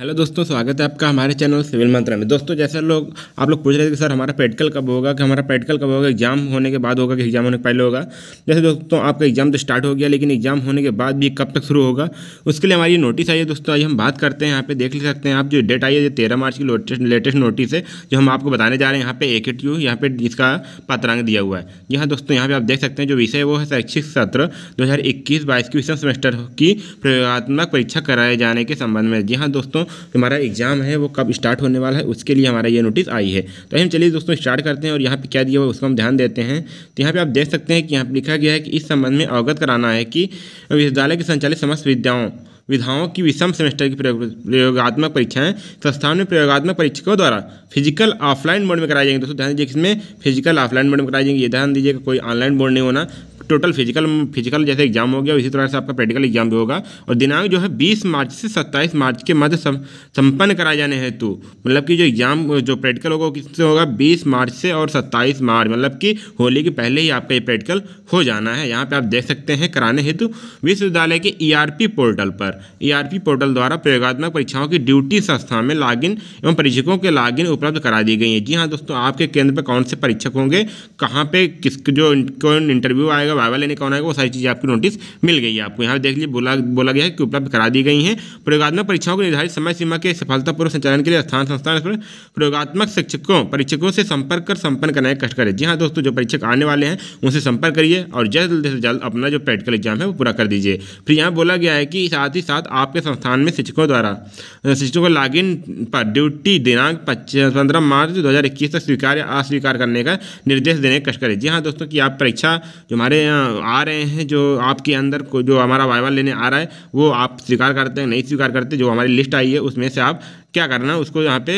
hello दोस्तों स्वागत है आपका हमारे चैनल सिविल मंत्रा में दोस्तों जैसे लोग आप लोग पूछ रहे थे कि सर हमारा प्रैक्टिकल कब होगा कि हमारा प्रैक्टिकल कब होगा एग्जाम होने के बाद होगा कि एग्जाम होने के पहले होगा जैसे दोस्तों आपका एग्जाम तो स्टार्ट हो गया लेकिन एग्जाम होने के बाद भी कब तक शुरू होगा उसके लिए हमारी नोटिस आई है दोस्तों आज हम बात करते हैं यहाँ पे देख ले सकते हैं आप जो डेट आई है तेरह मार्च की लेटेस्ट नोटिस है जो हम आपको बताने जा रहे हैं यहाँ पे एक एट यहाँ पे इसका पात्रांग दिया हुआ है यहाँ दोस्तों यहाँ पे आप देख सकते हैं जो विषय वो है शैक्षिक सत्र दो हज़ार इक्कीस बाईस की विषम सेमेस्टर की प्रयोगात्मक परीक्षा कराए जाने के संबंध में जी हाँ दोस्तों दोस्तों हमारा एग्जाम है वो कब स्टार्ट होने वाला है उसके लिए हमारा ये नोटिस आई है तो हम चलिए दोस्तों स्टार्ट करते हैं और यहाँ पर क्या दिया हुआ उसको हम ध्यान देते हैं तो यहाँ पर आप देख सकते हैं कि यहाँ पर लिखा गया है कि इस संबंध में अवगत कराना है कि विश्वविद्यालय के संचालित समस्त विद्याओं विधाओं की विषम सेमेस्टर की प्रयोगात्मक परीक्षाएं संस्थान में प्रयोगात्मक परीक्षकों द्वारा फिजिकल ऑफलाइन मोड में कराई जाएंगी दोस्तों ध्यान दीजिए इसमें फिजिकल ऑफलाइन मोड में कराई जाएंगे ये ध्यान दीजिएगा कोई ऑनलाइन मोड नहीं होना टोटल फिजिकल फिजिकल जैसे एग्जाम हो गया उसी तरह से आपका प्रैक्टिकल एग्जाम भी होगा और दिनांक जो है बीस मार्च से सत्ताईस मार्च के मध्य संपन्न कराए जाने हेतु मतलब कि जो एग्जाम जो प्रैक्टिकल होगा किससे होगा बीस मार्च से और सत्ताईस मार्च मतलब कि होली के पहले ही आपका ये प्रैक्टिकल हो जाना है यहाँ पर आप देख सकते हैं कराने हेतु विश्वविद्यालय के ई e पोर्टल पर ई e पोर्टल द्वारा प्रयोगात्मक परीक्षाओं की ड्यूटी संस्था में लॉगिन एवं परीक्षकों के लॉगिन उपलब्ध करा दी गई है जी हाँ दोस्तों आपके केंद्र पर कौन से परीक्षक होंगे कहाँ पर किस जो कौन इंटरव्यू आएगा होगा वाइवा लेने का होगा वो सारी चीज़ें आपकी नोटिस मिल गई है आपको यहाँ देख लीजिए बोला बोला गया है कि उपलब्ध करा दी गई हैं प्रयोगात्मक परीक्षाओं की निर्धारित समय सीमा के सफलतापूर्व संचालन के लिए स्थान संस्थान पर प्रयोगात्मक शिक्षकों परीक्षकों से संपर्क कर संपन्न करने का कष्ट करें जी हाँ दोस्तों जो परीक्षक आने वाले हैं उनसे संपर्क करिए और जल्द से जल्द अपना जो प्रैक्टिकल एग्जाम है वो पूरा कर दीजिए फिर यहाँ बोला गया है कि साथ ही साथ आपके संस्थान में शिक्षकों द्वारा शिक्षकों को लॉगिन पर ड्यूटी दिनांक पंद्रह मार्च दो तक स्वीकार या अस्वीकार करने का निर्देश देने का कष्ट करें जी हाँ दोस्तों कि आप परीक्षा जो हमारे आ रहे हैं जो आपके अंदर को जो हमारा वाइवल लेने आ रहा है वो आप स्वीकार करते हैं नहीं स्वीकार करते जो हमारी लिस्ट आई है उसमें से आप क्या करना उसको यहाँ पे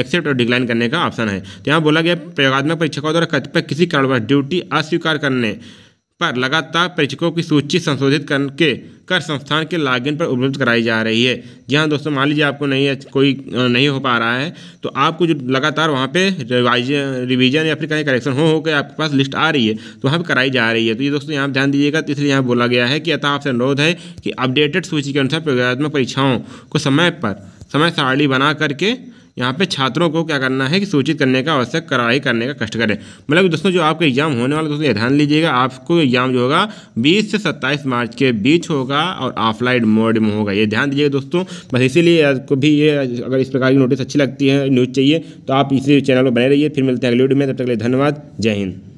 एक्सेप्ट और डिक्लाइन करने का ऑप्शन है तो यहाँ बोला गया प्रयोगात्मक परीक्षकों द्वारा कतिपय किसी कारण ड्यूटी अस्वीकार करने पर लगातार परीक्षकों की सूची संशोधित करके कर संस्थान के लॉगिन पर उपलब्ध कराई जा रही है जी हाँ दोस्तों मान लीजिए आपको नहीं कोई नहीं हो पा रहा है तो आपको जो लगातार वहाँ पे रिवाइज रिवीजन या फिर कहीं करेक्शन हो हो के आपके पास लिस्ट आ रही है तो वहाँ पर कराई जा रही है तो ये दोस्तों यहाँ ध्यान दीजिएगा तो इसलिए यहाँ बोला गया है कि अतः आपसे अनुरोध है कि अपडेटेड सूची के अनुसार प्रयोगत्मक परीक्षाओं को समय पर समय सारणी बना करके यहाँ पे छात्रों को क्या करना है कि सूचित करने का आवश्यक कार्रवाई करने का कष्ट करें मतलब दोस्तों जो आपका एग्जाम होने वाला दोस्तों ये ध्यान लीजिएगा आपको एग्जाम जो होगा बीस से सत्ताईस मार्च के बीच होगा और ऑफलाइन मोड में होगा ये ध्यान दीजिएगा दोस्तों बस इसीलिए आपको भी ये अगर इस प्रकार की नोटिस अच्छी लगती है न्यूज़ चाहिए तो आप इसी चैनल पर बने रहिए फिर मिलते हैं अगले वीडियो में तब तक के लिए धन्यवाद जय हिंद